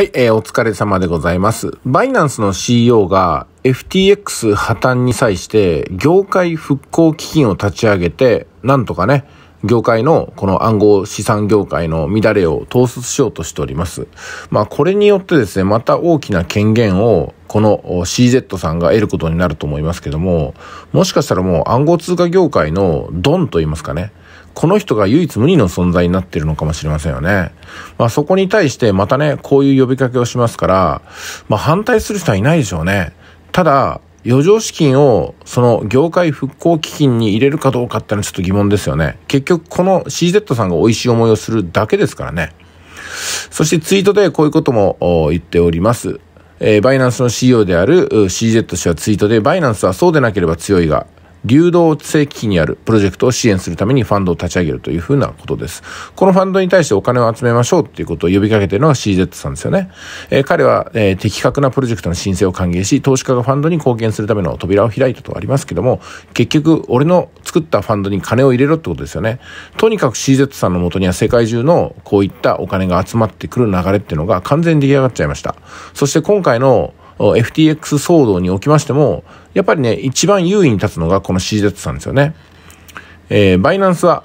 はい、えー、お疲れ様でございます。バイナンスの CEO が FTX 破綻に際して業界復興基金を立ち上げて、なんとかね、業界のこの暗号資産業界の乱れを統率しようとしております。まあこれによってですね、また大きな権限をこの CZ さんが得ることになると思いますけども、もしかしたらもう暗号通貨業界のドンと言いますかね、この人が唯一無二の存在になってるのかもしれませんよね。まあそこに対してまたね、こういう呼びかけをしますから、まあ反対する人はいないでしょうね。ただ、余剰資金をその業界復興基金に入れるかどうかってのはちょっと疑問ですよね。結局この CZ さんが美味しい思いをするだけですからね。そしてツイートでこういうことも言っております。えー、バイナンスの CEO である CZ 氏はツイートで、バイナンスはそうでなければ強いが、流動性危機にあるプロジェクトを支援するためにファンドを立ち上げるというふうなことです。このファンドに対してお金を集めましょうっていうことを呼びかけているのが CZ さんですよね。えー、彼は、えー、的確なプロジェクトの申請を歓迎し、投資家がファンドに貢献するための扉を開いたとありますけども、結局、俺の作ったファンドに金を入れろってことですよね。とにかく CZ さんのもとには世界中のこういったお金が集まってくる流れっていうのが完全に出来上がっちゃいました。そして今回の FTX 騒動におきましても、やっぱりね、一番優位に立つのがこの CZ さんですよね。えー、バイナンスは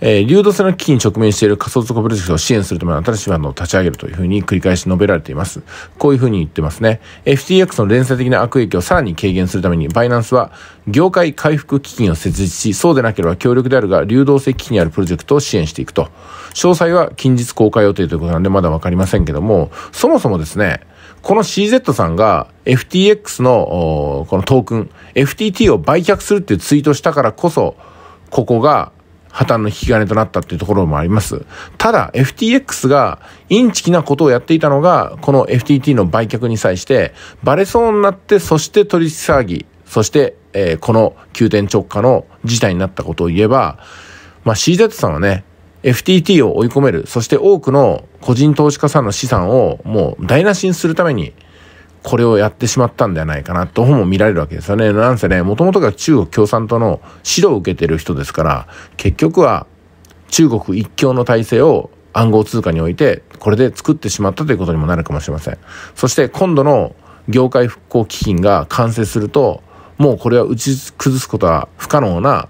えー、流動性の危機に直面している仮想通貨プロジェクトを支援するための新しいフのを立ち上げるというふうに繰り返し述べられています。こういうふうに言ってますね。FTX の連鎖的な悪影響をさらに軽減するために、バイナンスは業界回復基金を設立し、そうでなければ強力であるが流動性危機にあるプロジェクトを支援していくと。詳細は近日公開予定ということなんでまだわかりませんけども、そもそもですね、この CZ さんが FTX のこのトークン、FTT を売却するっていうツイートしたからこそ、ここが破綻の引き金となったっていうところもあります。ただ、FTX がインチキなことをやっていたのが、この FTT の売却に際して、バレそうになって、そして取引騒ぎ、そして、えー、この急転直下の事態になったことを言えば、まあ、CZ さんはね、FTT を追い込める、そして多くの個人投資家さんの資産をもう台無しにするために、これをやってしまったんではないかなとも見られるわけですよね。なんせね、もともとが中国共産党の指導を受けてる人ですから、結局は中国一強の体制を暗号通貨において、これで作ってしまったということにもなるかもしれません。そして今度の業界復興基金が完成すると、もうこれは打ち崩すことは不可能な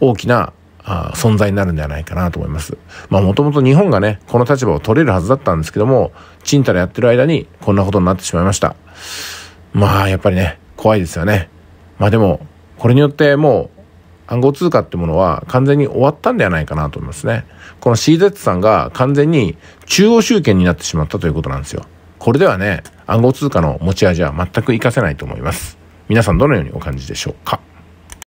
大きなあ存在になるんではないかなと思います。まあもともと日本がね、この立場を取れるはずだったんですけども、ちんたらやってる間にこんなことになってしまいました。まあやっぱりね、怖いですよね。まあでも、これによってもう暗号通貨ってものは完全に終わったんではないかなと思いますね。この CZ さんが完全に中央集権になってしまったということなんですよ。これではね、暗号通貨の持ち味は全く活かせないと思います。皆さんどのようにお感じでしょうか